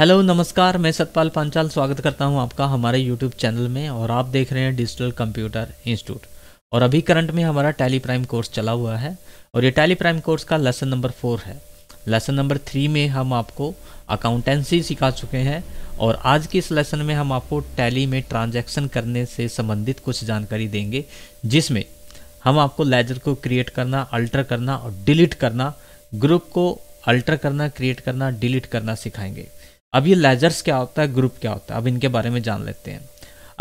hello नमस्कार मैं सतपाल पांचाल स्वागत करता हूं आपका हमारे यूट्यूब चैनल में और आप देख रहे हैं डिजिटल कंप्यूटर इंस्टीट्यूट और अभी करंट में हमारा टैली प्राइम कोर्स चला हुआ है और ये टैली प्राइम कोर्स का लेसन नंबर फोर है लेसन नंबर थ्री में हम आपको अकाउंटेंसी सिखा चुके हैं और आज के इस लेसन में हम आपको टैली में ट्रांजेक्शन करने से संबंधित कुछ जानकारी देंगे जिसमें हम आपको लेजर को क्रिएट करना अल्टर करना और डिलीट करना ग्रुप को अल्टर करना क्रिएट करना डिलीट करना सिखाएंगे अब ये लेजर्स क्या होता है ग्रुप क्या होता है अब इनके बारे में जान लेते हैं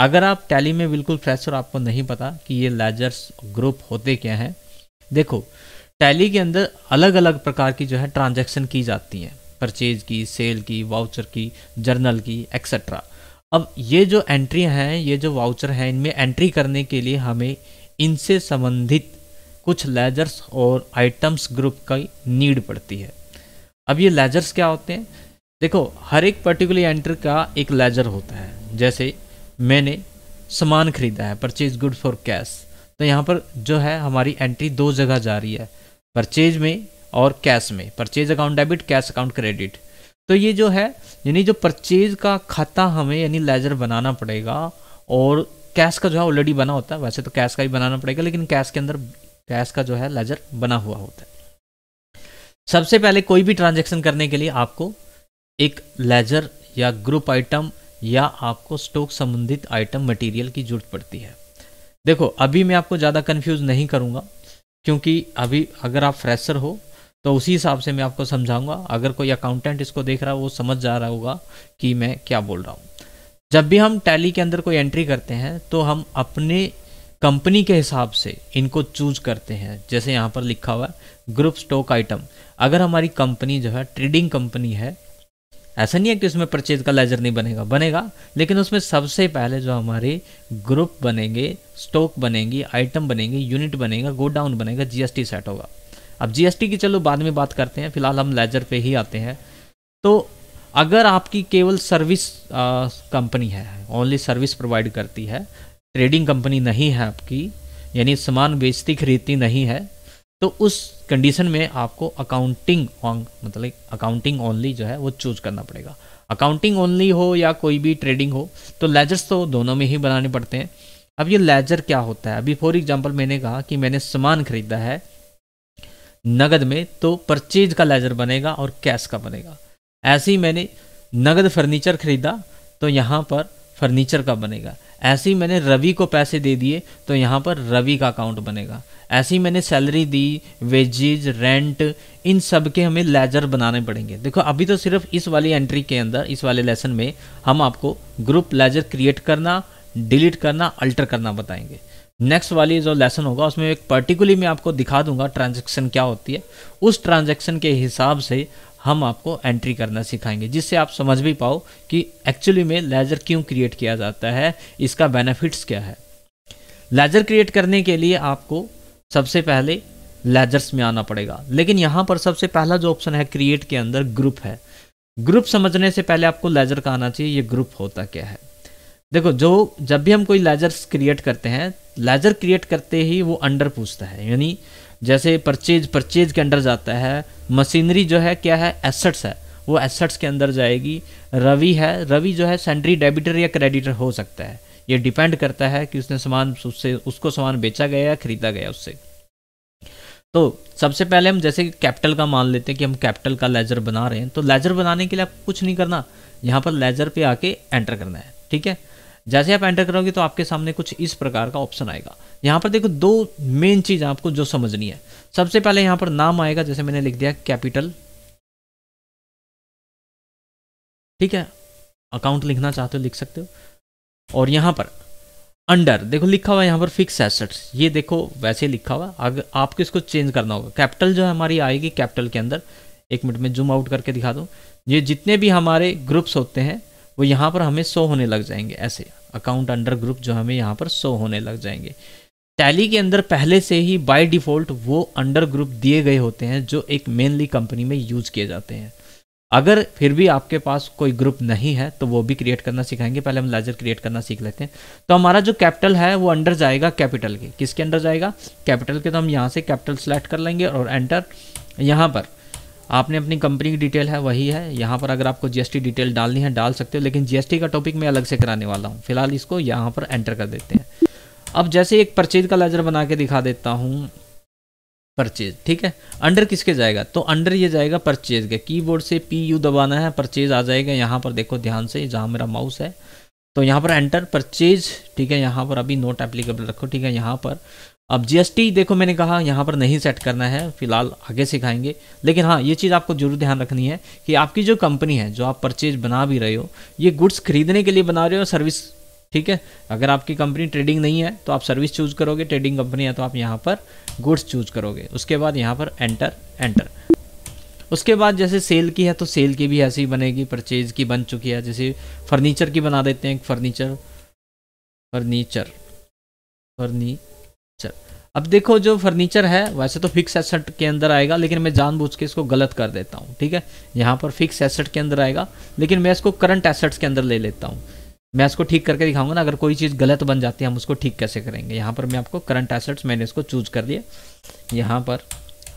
अगर आप टैली में बिल्कुल फ्रेश और आपको नहीं पता कि ये लेजर्स ग्रुप होते क्या हैं देखो टैली के अंदर अलग अलग प्रकार की जो है ट्रांजेक्शन की जाती हैं परचेज की सेल की वाउचर की जर्नल की एक्सेट्रा अब ये जो एंट्री हैं ये जो वाउचर हैं इनमें एंट्री करने के लिए हमें इनसे संबंधित कुछ लेजर्स और आइटम्स ग्रुप की नीड पड़ती है अब ये लेजर्स क्या होते हैं देखो हर एक पर्टिकुलर एंटर का एक लेजर होता है जैसे मैंने सामान खरीदा है परचेज गुड फॉर कैश तो यहाँ पर जो है हमारी एंट्री दो जगह जा रही है परचेज में और कैश में purchase account debit cash account credit तो ये जो है यानी जो परचेज का खाता हमें यानी लेजर बनाना पड़ेगा और कैश का जो है ऑलरेडी बना होता है वैसे तो कैश का ही बनाना पड़ेगा लेकिन कैश के अंदर कैश का जो है लेजर बना हुआ होता है सबसे पहले कोई भी ट्रांजेक्शन करने के लिए आपको एक लेजर या ग्रुप आइटम या आपको स्टॉक संबंधित आइटम मटेरियल की जरूरत पड़ती है देखो अभी मैं आपको ज़्यादा कंफ्यूज नहीं करूँगा क्योंकि अभी अगर आप फ्रेशर हो तो उसी हिसाब से मैं आपको समझाऊंगा अगर कोई अकाउंटेंट इसको देख रहा है वो समझ जा रहा होगा कि मैं क्या बोल रहा हूँ जब भी हम टैली के अंदर कोई एंट्री करते हैं तो हम अपने कंपनी के हिसाब से इनको चूज करते हैं जैसे यहाँ पर लिखा हुआ है ग्रुप स्टॉक आइटम अगर हमारी कंपनी जो है ट्रेडिंग कंपनी है ऐसा नहीं है कि उसमें परचेज का लेजर नहीं बनेगा बनेगा लेकिन उसमें सबसे पहले जो हमारे ग्रुप बनेंगे स्टॉक बनेंगी आइटम बनेंगे यूनिट बनेगा गोडाउन बनेगा जीएसटी सेट होगा अब जीएसटी की चलो बाद में बात करते हैं फिलहाल हम लेजर पे ही आते हैं तो अगर आपकी केवल सर्विस कंपनी है ओनली सर्विस प्रोवाइड करती है ट्रेडिंग कंपनी नहीं है आपकी यानी सामान बेचती खरीदती नहीं है तो उस कंडीशन में आपको अकाउंटिंग ऑन मतलब अकाउंटिंग ओनली जो है वो चूज करना पड़ेगा अकाउंटिंग ओनली हो या कोई भी ट्रेडिंग हो तो लेजर्स तो दोनों में ही बनाने पड़ते हैं अब ये लेजर क्या होता है अभी फॉर एग्जाम्पल मैंने कहा कि मैंने सामान खरीदा है नगद में तो परचेज का लेजर बनेगा और कैश का बनेगा ऐसे ही मैंने नगद फर्नीचर खरीदा तो यहाँ पर फर्नीचर का बनेगा ऐसे ही मैंने रवि को पैसे दे दिए तो यहाँ पर रवि का अकाउंट बनेगा ऐसे ही मैंने सैलरी दी वेजेज रेंट इन सब के हमें लेजर बनाने पड़ेंगे देखो अभी तो सिर्फ इस वाली एंट्री के अंदर इस वाले लेसन में हम आपको ग्रुप लेजर क्रिएट करना डिलीट करना अल्टर करना बताएंगे नेक्स्ट वाली जो लेसन होगा उसमें एक पर्टिकुलरली मैं आपको दिखा दूंगा ट्रांजेक्शन क्या होती है उस ट्रांजेक्शन के हिसाब से हम आपको एंट्री करना सिखाएंगे जिससे आप समझ भी पाओ कि एक्चुअली में लेजर क्यों क्रिएट किया जाता है इसका बेनिफिट्स क्या है लेजर क्रिएट करने के लिए आपको सबसे पहले लेजर्स में आना पड़ेगा लेकिन यहाँ पर सबसे पहला जो ऑप्शन है क्रिएट के अंदर ग्रुप है ग्रुप समझने से पहले आपको लेजर का आना चाहिए ये ग्रुप होता क्या है देखो जो जब भी हम कोई लेजर्स क्रिएट करते हैं लेजर क्रिएट करते ही वो अंडर पूछता है यानी जैसे परचेज परचेज के अंडर जाता है मशीनरी जो है क्या है एसेट्स है वो एसेट्स के अंदर जाएगी रवि है रवि जो है सेंड्री डेबिटर या क्रेडिटर हो सकता है ये डिपेंड करता है कि उसने सामान उससे उसको सामान बेचा गया या खरीदा गया उससे तो सबसे पहले हम जैसे कैपिटल का मान लेते हैं कि हम कैपिटल का लेजर बना रहे हैं तो लेजर बनाने के लिए आपको कुछ नहीं करना यहाँ पर लेजर पे आके एंटर करना है ठीक है जैसे आप एंटर करोगे तो आपके सामने कुछ इस प्रकार का ऑप्शन आएगा यहाँ पर देखो दो मेन चीज़ आपको जो समझनी है सबसे पहले यहाँ पर नाम आएगा जैसे मैंने लिख दिया कैपिटल ठीक है अकाउंट लिखना चाहते हो लिख सकते हो और यहाँ पर अंडर देखो लिखा हुआ यहाँ पर फिक्स एसेट्स ये देखो वैसे लिखा हुआ अगर आपको इसको चेंज करना होगा कैपिटल जो है हमारी आएगी कैपिटल के अंदर एक मिनट में जूम आउट करके दिखा दूँ ये जितने भी हमारे ग्रुप्स होते हैं वो यहाँ पर हमें सो होने लग जाएंगे ऐसे अकाउंट अंडर ग्रुप जो हमें यहाँ पर सो होने लग जाएंगे टैली के अंदर पहले से ही बाय डिफ़ॉल्ट वो अंडर ग्रुप दिए गए होते हैं जो एक मेनली कंपनी में यूज किए जाते हैं अगर फिर भी आपके पास कोई ग्रुप नहीं है तो वो भी क्रिएट करना सिखाएंगे पहले हम लेजर क्रिएट करना सीख लेते हैं तो हमारा जो कैपिटल है वो अंडर जाएगा कैपिटल के किसके अंडर जाएगा कैपिटल के तो हम यहाँ से कैपिटल सेलेक्ट कर लेंगे और एंटर यहाँ पर आपने अपनी कंपनी की डिटेल है वही है यहाँ पर अगर आपको जीएसटी डिटेल डालनी है डाल सकते हो लेकिन जीएसटी का टॉपिक मैं अलग से कराने वाला हूँ फिलहाल इसको यहाँ पर एंटर कर देते हैं अब जैसे एक परचेज का लेजर बना के दिखा देता हूँ परचेज ठीक है अंडर किसके जाएगा तो अंडर ये जाएगा परचेज के कीबोर्ड से पी यू दबाना है परचेज आ जाएगा यहाँ पर देखो ध्यान से जहाँ मेरा माउस है तो यहाँ पर एंटर परचेज ठीक है यहाँ पर अभी नोट एप्लीकेबल रखो ठीक है यहाँ पर अब जीएसटी देखो मैंने कहा यहाँ पर नहीं सेट करना है फिलहाल आगे सिखाएंगे लेकिन हाँ ये चीज़ आपको जरूर ध्यान रखनी है कि आपकी जो कंपनी है जो आप परचेज बना भी रहे हो ये गुड्स खरीदने के लिए बना रहे हो सर्विस ठीक है अगर आपकी कंपनी ट्रेडिंग नहीं है तो आप सर्विस चूज करोगे ट्रेडिंग कंपनी है तो आप यहाँ पर गुड्स चूज करोगे उसके बाद यहाँ पर एंटर एंटर उसके बाद जैसे सेल की है तो सेल की भी ऐसी बनेगी परचेज की बन चुकी है जैसे फर्नीचर की बना देते हैं फर्नीचर फर्नीचर फर्नीचर अब देखो जो फर्नीचर है वैसे तो फिक्स एसेट के अंदर आएगा लेकिन मैं जानबूझ के इसको गलत कर देता हूँ ठीक है यहाँ पर फिक्स एसेट के अंदर आएगा लेकिन मैं इसको करंट एसेट्स के अंदर ले लेता हूँ मैं इसको ठीक करके दिखाऊंगा ना अगर कोई चीज़ गलत बन जाती है हम उसको ठीक कैसे करेंगे यहाँ पर मैं आपको करंट एसेट्स मैंने इसको चूज कर दिया यहाँ पर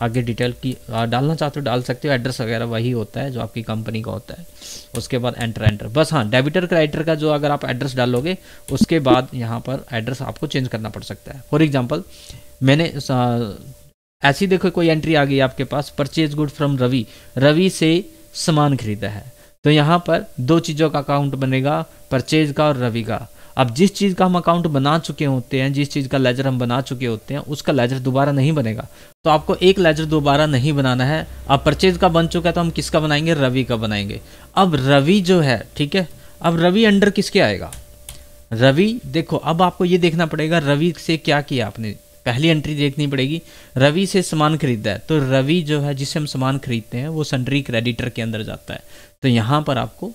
आगे डिटेल की डालना चाहते हो डाल सकते हो एड्रेस वगैरह वही होता है जो आपकी कंपनी का होता है उसके बाद एंटर एंटर बस हाँ डेबिटर क्राइटर का जो अगर आप एड्रेस डालोगे उसके बाद यहाँ पर एड्रेस आपको चेंज करना पड़ सकता है फॉर एग्जाम्पल मैंने ऐसी देखो कोई एंट्री आ गई आपके पास purchase good from Ravi Ravi से सामान खरीदा है तो यहाँ पर दो चीज़ों का अकाउंट बनेगा परचेज का और रवि का अब जिस चीज़ का हम अकाउंट बना चुके होते हैं जिस चीज़ का लेजर हम बना चुके होते हैं उसका लेजर दोबारा नहीं बनेगा तो आपको एक लेजर दोबारा नहीं बनाना है अब परचेज का बन चुका है तो हम किसका बनाएंगे रवि का बनाएंगे अब रवि जो है ठीक है अब रवि अंडर किसके आएगा रवि देखो अब आपको ये देखना पड़ेगा रवि से क्या किया आपने पहली एंट्री देखनी पड़ेगी रवि से सामान खरीदता है तो रवि जो है जिसे हम सामान खरीदते हैं वो सन्ड्री क्रेडिटर के अंदर जाता है तो यहाँ पर आपको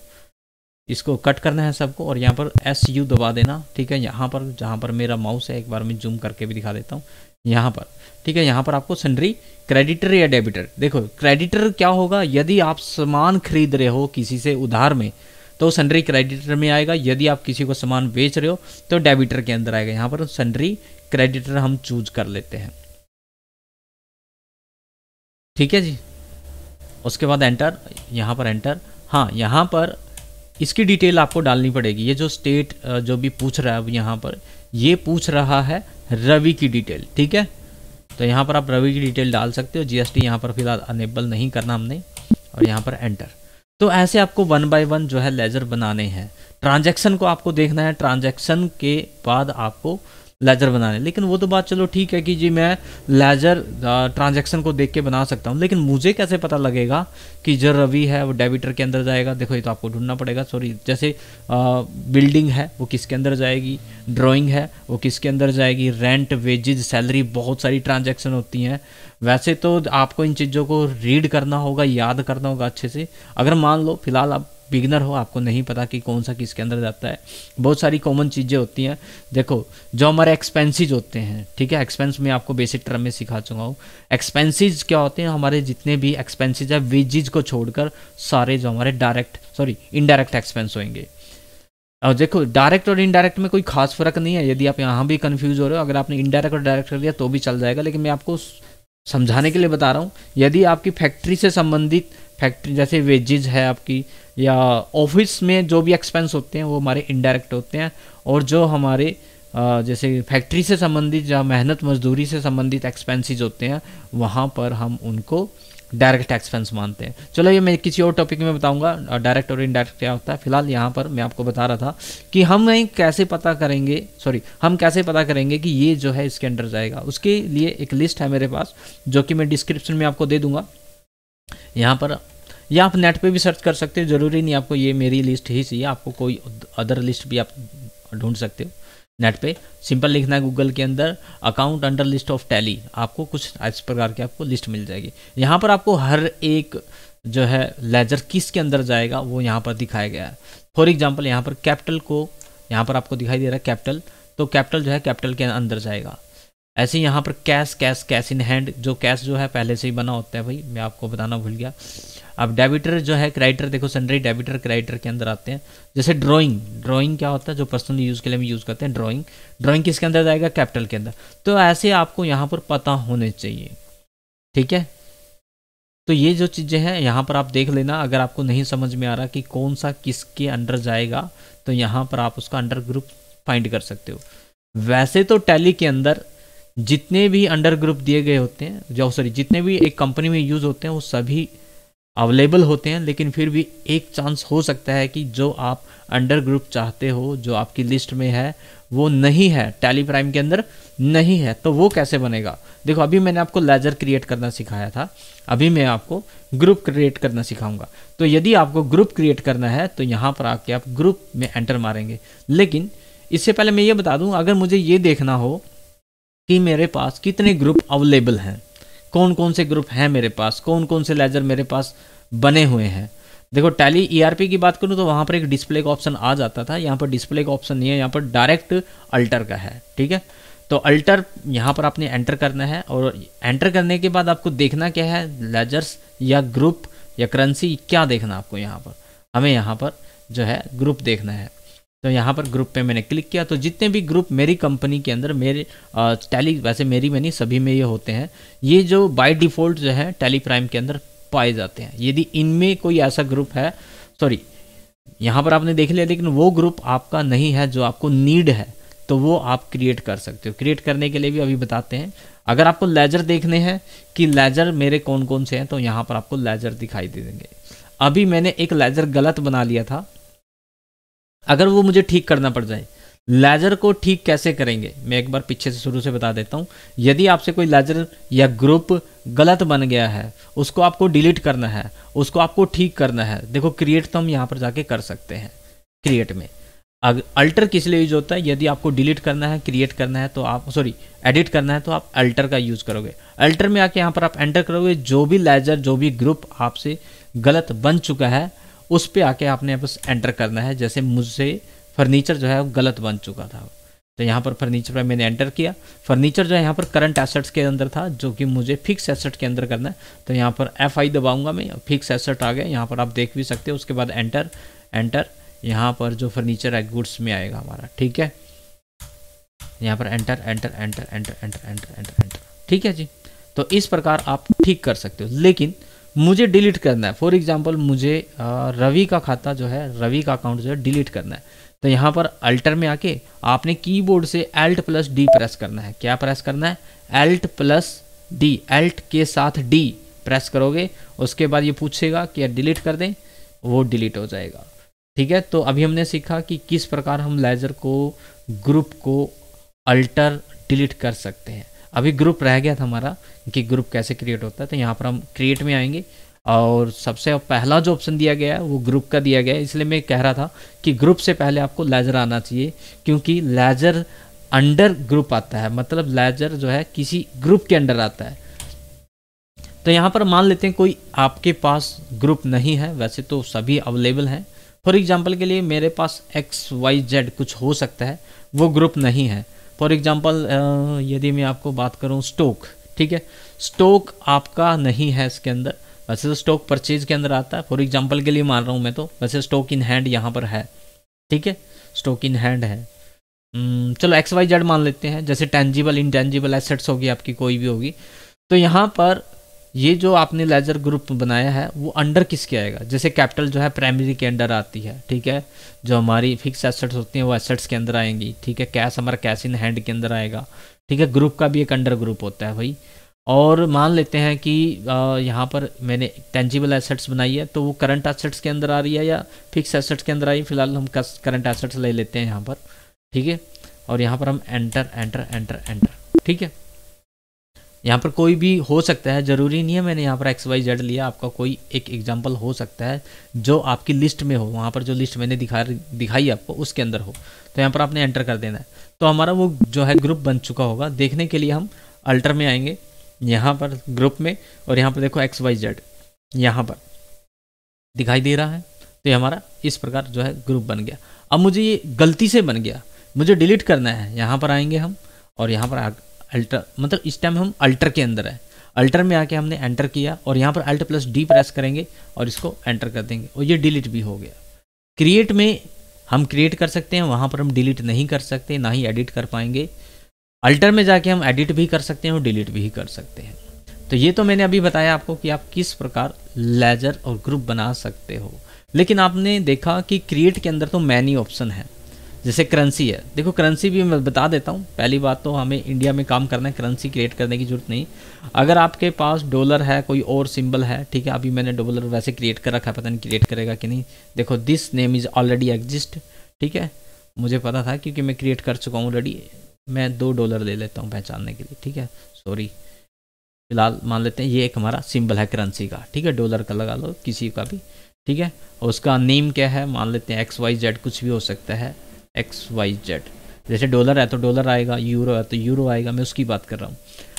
इसको कट करना है सबको और यहाँ पर एस यू दबा देना ठीक है यहाँ पर जहाँ पर मेरा माउस है एक बार मैं जूम करके भी दिखा देता हूँ यहाँ पर ठीक है यहाँ पर आपको सन्ड्री क्रेडिटर या डेबिटर देखो क्रेडिटर क्या होगा यदि आप सामान खरीद रहे हो किसी से उधार में तो सन्ड्री क्रेडिटर में आएगा यदि आप किसी को सामान बेच रहे हो तो डेबिटर के अंदर आएगा यहाँ पर सन्ड्री क्रेडिटर हम चूज कर लेते हैं ठीक है जी उसके बाद एंटर यहाँ पर एंटर हाँ यहाँ पर इसकी डिटेल आपको डालनी पड़ेगी ये जो स्टेट जो भी पूछ रहा है अब यहाँ पर ये पूछ रहा है रवि की डिटेल ठीक है तो यहाँ पर आप रवि की डिटेल डाल सकते हो जीएसटी यहाँ पर फिलहाल अनेबल नहीं करना हमने और यहाँ पर एंटर तो ऐसे आपको वन बाय वन जो है लेजर बनाने हैं ट्रांजैक्शन को आपको देखना है ट्रांजैक्शन के बाद आपको लेजर बनाने लेकिन वो तो बात चलो ठीक है कि जी मैं लेजर ट्रांजैक्शन को देख के बना सकता हूँ लेकिन मुझे कैसे पता लगेगा कि जो रवि है वो डेबिटर के अंदर जाएगा देखो ये तो आपको ढूंढना पड़ेगा सॉरी जैसे आ, बिल्डिंग है वो किसके अंदर जाएगी ड्राइंग है वो किसके अंदर जाएगी रेंट वेजेज सैलरी बहुत सारी ट्रांजेक्शन होती हैं वैसे तो आपको इन चीज़ों को रीड करना होगा याद करना होगा अच्छे से अगर मान लो फिलहाल आप बिगनर हो आपको नहीं पता कि कौन सा किसके अंदर जाता है बहुत सारी कॉमन चीज़ें होती हैं देखो जो हमारे एक्सपेंसिज होते हैं ठीक है एक्सपेंस में आपको बेसिक टर्म में सिखा चुका हूँ एक्सपेंसिज क्या होते हैं हमारे जितने भी एक्सपेंसिज है वेजिज को छोड़कर सारे जो हमारे डायरेक्ट सॉरी इनडायरेक्ट एक्सपेंस होंगे और देखो डायरेक्ट और इनडायरेक्ट में कोई खास फर्क नहीं है यदि आप यहाँ भी कन्फ्यूज हो रहे हो अगर आपने इनडायरेक्ट और डायरेक्ट कर दिया तो भी चल जाएगा लेकिन मैं आपको समझाने के लिए बता रहा हूँ यदि आपकी फैक्ट्री से संबंधित फैक्ट्री जैसे वेजेज है आपकी या ऑफिस में जो भी एक्सपेंस होते हैं वो हमारे इनडायरेक्ट होते हैं और जो हमारे जैसे फैक्ट्री से संबंधित या मेहनत मजदूरी से संबंधित एक्सपेंसिज होते हैं वहाँ पर हम उनको डायरेक्ट एक्सपेंस मानते हैं चलो ये मैं किसी और टॉपिक में बताऊंगा डायरेक्ट और इनडायरेक्ट क्या होता है फिलहाल यहाँ पर मैं आपको बता रहा था कि हम कैसे पता करेंगे सॉरी हम कैसे पता करेंगे कि ये जो है इसके अंडर जाएगा उसके लिए एक लिस्ट है मेरे पास जो कि मैं डिस्क्रिप्शन में आपको दे दूंगा यहाँ पर या आप नेट पर भी सर्च कर सकते हो ज़रूरी नहीं आपको ये मेरी लिस्ट ही चाहिए आपको कोई अदर लिस्ट भी आप ढूंढ सकते हो नेट पे सिंपल लिखना है गूगल के अंदर account under list of Tally आपको कुछ इस प्रकार की आपको लिस्ट मिल जाएगी यहाँ पर आपको हर एक जो है लेजर किस के अंदर जाएगा वो यहाँ पर दिखाया गया है फॉर एग्जाम्पल यहाँ पर कैपिटल को यहाँ पर आपको दिखाई दे रहा है कैपिटल तो कैपिटल जो है कैपिटल के अंदर जाएगा ऐसे यहाँ पर cash cash cash in hand जो कैश जो है पहले से ही बना होता है भाई मैं आपको बताना भूल गया अब डेबिटर जो है क्राइटर देखो सन्डरी डेबिटर क्राइटर के अंदर आते हैं जैसे ड्राइंग ड्राइंग क्या होता है जो पर्सनल यूज़ के लिए हम यूज़ करते हैं ड्राइंग ड्राइंग किसके अंदर जाएगा कैपिटल के अंदर तो ऐसे आपको यहाँ पर पता होने चाहिए ठीक है तो ये जो चीज़ें हैं यहाँ पर आप देख लेना अगर आपको नहीं समझ में आ रहा कि कौन सा किसके अंडर जाएगा तो यहाँ पर आप उसका अंडर ग्रुप फाइंड कर सकते हो वैसे तो टैली के अंदर जितने भी अंडर ग्रुप दिए गए होते हैं जो सॉरी जितने भी एक कंपनी में यूज़ होते हैं वो सभी अवेलेबल होते हैं लेकिन फिर भी एक चांस हो सकता है कि जो आप अंडर ग्रुप चाहते हो जो आपकी लिस्ट में है वो नहीं है टैली प्राइम के अंदर नहीं है तो वो कैसे बनेगा देखो अभी मैंने आपको लेजर क्रिएट करना सिखाया था अभी मैं आपको ग्रुप क्रिएट करना सिखाऊंगा तो यदि आपको ग्रुप क्रिएट करना है तो यहाँ पर आके आप ग्रुप में एंटर मारेंगे लेकिन इससे पहले मैं ये बता दूँ अगर मुझे ये देखना हो कि मेरे पास कितने ग्रुप अवेलेबल हैं कौन कौन से ग्रुप हैं मेरे पास कौन कौन से लेजर मेरे पास बने हुए हैं देखो टैली ईआरपी e की बात करूँ तो वहाँ पर एक डिस्प्ले का ऑप्शन आ जाता था यहाँ पर डिस्प्ले का ऑप्शन नहीं है यहाँ पर डायरेक्ट अल्टर का है ठीक है तो अल्टर यहाँ पर आपने एंटर करना है और एंटर करने के बाद आपको देखना क्या है लेजर्स या ग्रुप या करेंसी क्या देखना आपको यहाँ पर हमें यहाँ पर जो है ग्रुप देखना है तो यहाँ पर ग्रुप पे मैंने क्लिक किया तो जितने भी ग्रुप मेरी कंपनी के अंदर मेरे टैली वैसे मेरी में नहीं सभी में ये होते हैं ये जो बाय डिफ़ॉल्ट जो है टैली प्राइम के अंदर पाए जाते हैं यदि इनमें कोई ऐसा ग्रुप है सॉरी यहाँ पर आपने देख लिया लेकिन वो ग्रुप आपका नहीं है जो आपको नीड है तो वो आप क्रिएट कर सकते हो क्रिएट करने के लिए भी अभी बताते हैं अगर आपको लेजर देखने हैं कि लेजर मेरे कौन कौन से हैं तो यहाँ पर आपको लेजर दिखाई दे देंगे अभी मैंने एक लेजर गलत बना लिया था अगर वो मुझे ठीक करना पड़ जाए लेजर को ठीक कैसे करेंगे मैं एक बार पीछे से शुरू से बता देता हूँ यदि आपसे कोई लेजर या ग्रुप गलत बन गया है उसको आपको डिलीट करना है उसको आपको ठीक करना है देखो क्रिएट तो हम यहाँ पर जाके कर सकते हैं क्रिएट में अगर अल्टर किस लिए यूज होता है यदि आपको डिलीट करना है क्रिएट करना है तो आप सॉरी एडिट करना है तो आप अल्टर का यूज़ करोगे अल्टर में आके यहाँ पर आप एंटर करोगे जो भी लेजर जो भी ग्रुप आपसे गलत बन चुका है उस पर आके आपने बस एंटर करना है जैसे मुझसे फर्नीचर जो है वो गलत बन चुका था तो यहाँ पर फर्नीचर पर मैंने एंटर किया फर्नीचर जो है यहाँ पर करंट एसेट्स के अंदर था जो कि मुझे फिक्स एसेट के अंदर करना है तो यहाँ पर एफ आई दबाऊँगा मैं फिक्स एसेट आ गया यहाँ पर आप देख भी सकते हो उसके बाद एंटर एंटर यहाँ पर जो फर्नीचर है गुड्स में आएगा हमारा ठीक है यहाँ पर enter enter enter enter enter enter enter enter ठीक है जी तो इस प्रकार आप ठीक कर सकते हो लेकिन मुझे डिलीट करना है फॉर एग्जाम्पल मुझे रवि का खाता जो है रवि का अकाउंट जो है डिलीट करना है तो यहाँ पर अल्टर में आके आपने कीबोर्ड से एल्ट प्लस डी प्रेस करना है क्या प्रेस करना है एल्ट प्लस डी एल्ट के साथ डी प्रेस करोगे उसके बाद ये पूछेगा कि डिलीट कर दें वो डिलीट हो जाएगा ठीक है तो अभी हमने सीखा कि किस प्रकार हम लेजर को ग्रुप को अल्टर डिलीट कर सकते हैं अभी ग्रुप रह गया था हमारा कि ग्रुप कैसे क्रिएट होता है तो यहाँ पर हम क्रिएट में आएंगे और सबसे पहला जो ऑप्शन दिया गया है वो ग्रुप का दिया गया है इसलिए मैं कह रहा था कि ग्रुप से पहले आपको लेजर आना चाहिए क्योंकि लेजर अंडर ग्रुप आता है मतलब लेजर जो है किसी ग्रुप के अंडर आता है तो यहाँ पर मान लेते हैं कोई आपके पास ग्रुप नहीं है वैसे तो सभी अवेलेबल हैं फॉर एग्जाम्पल के लिए मेरे पास एक्स वाई जेड कुछ हो सकता है वो ग्रुप नहीं है फॉर एग्जाम्पल uh, यदि मैं आपको बात करूँ स्टोक ठीक है स्टोक आपका नहीं है इसके अंदर वैसे तो स्टॉक परचेज के अंदर आता है फॉर एग्जाम्पल के लिए मान रहा हूँ मैं तो वैसे स्टॉक इन हैंड यहाँ पर है ठीक है स्टॉक इन हैंड है hmm, चलो एक्स वाई जेड मान लेते हैं जैसे टेंजिबल इनटेंजिबल एसेट्स होगी आपकी कोई भी होगी तो यहाँ पर ये जो आपने लेजर ग्रुप बनाया है वो अंडर किसके आएगा जैसे कैपिटल जो है प्राइमरी के अंडर आती है ठीक है जो हमारी फिक्स एसेट्स होती हैं वो एसेट्स के अंदर आएंगी ठीक है कैश हमारा कैश इन हैंड के अंदर आएगा ठीक है ग्रुप का भी एक अंडर ग्रुप होता है भाई और मान लेते हैं कि यहाँ पर मैंने टेंजिबल एसेट्स बनाई है तो वो करंट एसेट्स के अंदर आ रही है या फिक्स एसेट्स के अंदर आई फिलहाल हम करंट एसेट्स ले लेते हैं यहाँ पर ठीक है और यहाँ पर हम एंटर एंटर एंटर एंटर ठीक है यहाँ पर कोई भी हो सकता है ज़रूरी नहीं है मैंने यहाँ पर एक्स वाई जेड लिया आपका कोई एक एग्जाम्पल हो सकता है जो आपकी लिस्ट में हो वहाँ पर जो लिस्ट मैंने दिखा दिखाई आपको उसके अंदर हो तो यहाँ पर आपने एंटर कर देना है तो हमारा वो जो है ग्रुप बन चुका होगा देखने के लिए हम अल्टर में आएंगे यहाँ पर ग्रुप में और यहाँ पर देखो एक्स वाई जेड यहाँ पर दिखाई दे रहा है तो ये हमारा इस प्रकार जो है ग्रुप बन गया अब मुझे ये गलती से बन गया मुझे डिलीट करना है यहाँ पर आएंगे हम और यहाँ पर अल्टर मतलब इस टाइम हम अल्टर के अंदर है अल्टर में आके हमने एंटर किया और यहाँ पर अल्ट प्लस डी प्रेस करेंगे और इसको एंटर कर देंगे और ये डिलीट भी हो गया क्रिएट में हम क्रिएट कर सकते हैं वहाँ पर हम डिलीट नहीं कर सकते ना ही एडिट कर पाएंगे अल्टर में जाके हम एडिट भी कर सकते हैं और डिलीट भी कर सकते हैं तो ये तो मैंने अभी बताया आपको कि आप किस प्रकार लेजर और ग्रुप बना सकते हो लेकिन आपने देखा कि क्रिएट के अंदर तो मैनी ऑप्शन है जैसे करेंसी है देखो करेंसी भी मैं बता देता हूँ पहली बात तो हमें इंडिया में काम करना है करेंसी क्रिएट करने की जरूरत नहीं अगर आपके पास डॉलर है कोई और सिंबल है ठीक है अभी मैंने डॉलर वैसे क्रिएट कर रखा है पता नहीं क्रिएट करेगा कि नहीं देखो this name is already exist ठीक है मुझे पता था क्योंकि मैं क्रिएट कर चुका हूँ ऑलरेडी मैं दो डॉलर ले लेता हूँ पहचानने के लिए ठीक है सॉरी फिलहाल मान लेते हैं ये एक हमारा सिंबल है करेंसी का ठीक है डॉलर का लगा लो किसी का भी ठीक है और उसका नेम क्या है मान लेते हैं एक्स वाई जेड कुछ भी हो सकता है एक्स वाई जेड जैसे डॉलर है तो डॉलर आएगा यूरो है तो यूरो आएगा मैं उसकी बात कर रहा हूँ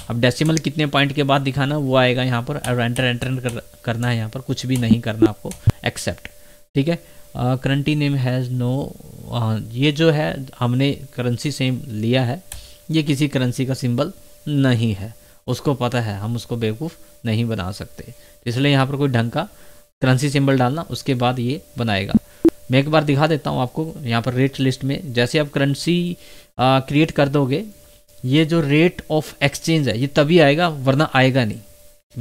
अब डेसिमल कितने पॉइंट के बाद दिखाना वो आएगा यहाँ पर और एंटर एंटर कर, करना है यहाँ पर कुछ भी नहीं करना आपको एक्सेप्ट ठीक है करंटी नेम हैज़ नो ये जो है हमने करेंसी सेम लिया है ये किसी करेंसी का सिंबल नहीं है उसको पता है हम उसको बेवकूफ़ नहीं बना सकते इसलिए यहाँ पर कोई ढंग का करेंसी सिंबल डालना उसके बाद ये बनाएगा मैं एक बार दिखा देता हूँ आपको यहाँ पर रेट लिस्ट में जैसे आप करेंसी क्रिएट कर दोगे ये जो रेट ऑफ एक्सचेंज है ये तभी आएगा वरना आएगा नहीं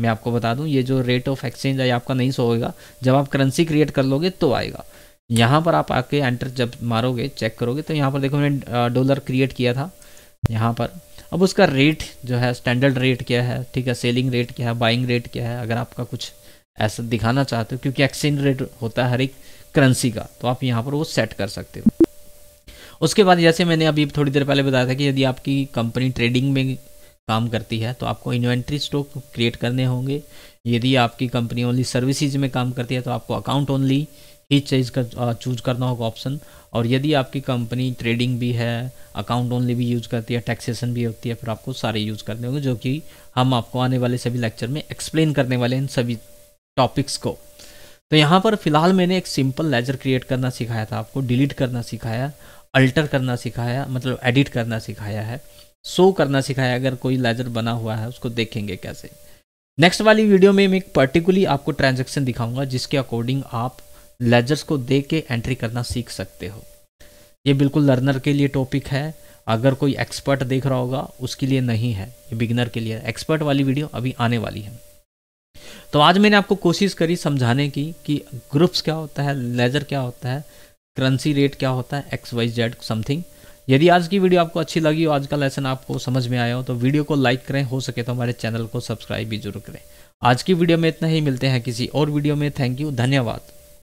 मैं आपको बता दूं ये जो रेट ऑफ एक्सचेंज है आपका नहीं सो होगा जब आप करेंसी क्रिएट कर लोगे तो आएगा यहाँ पर आप आके एंटर जब मारोगे चेक करोगे तो यहाँ पर देखो मैंने डॉलर क्रिएट किया था यहाँ पर अब उसका रेट जो है स्टैंडर्ड रेट क्या है ठीक है सेलिंग रेट क्या है बाइंग रेट क्या है अगर आपका कुछ ऐसा दिखाना चाहते हो क्योंकि एक्सचेंज रेट होता है हर एक करेंसी का तो आप यहाँ पर वो सेट कर सकते हो उसके बाद जैसे मैंने अभी थोड़ी देर पहले बताया था कि यदि आपकी कंपनी ट्रेडिंग में काम करती है तो आपको इन्वेंट्री स्टॉक क्रिएट करने होंगे यदि आपकी कंपनी ओनली सर्विसेज में काम करती है तो आपको अकाउंट ओनली ही चेज़ कर चूज करना होगा ऑप्शन और यदि आपकी कंपनी ट्रेडिंग भी है अकाउंट ओनली भी यूज करती है टैक्सेशन भी होती है फिर आपको सारे यूज करने होंगे जो कि हम आपको आने वाले सभी लेक्चर में एक्सप्लेन करने वाले इन सभी टॉपिक्स को तो यहाँ पर फिलहाल मैंने एक सिंपल लेजर क्रिएट करना सिखाया था आपको डिलीट करना सिखाया अल्टर करना सिखाया मतलब एडिट करना सिखाया है शो करना सिखाया अगर कोई लेजर बना हुआ है उसको देखेंगे कैसे नेक्स्ट वाली वीडियो में मैं एक पर्टिकुलरली आपको ट्रांजेक्शन दिखाऊंगा जिसके अकॉर्डिंग आप लेजर्स को देख के एंट्री करना सीख सकते हो ये बिल्कुल लर्नर के लिए टॉपिक है अगर कोई एक्सपर्ट देख रहा होगा उसके लिए नहीं है ये बिगिनर के लिए एक्सपर्ट वाली वीडियो अभी आने वाली है तो आज मैंने आपको कोशिश करी समझाने की कि ग्रुप्स क्या होता है लेजर क्या होता है करेंसी रेट क्या होता है एक्स वाई जेड समथिंग यदि आज की वीडियो आपको अच्छी लगी हो आज का लेसन आपको समझ में आया हो तो वीडियो को लाइक करें हो सके तो हमारे चैनल को सब्सक्राइब भी जरूर करें आज की वीडियो में इतना ही मिलते हैं किसी और वीडियो में थैंक यू धन्यवाद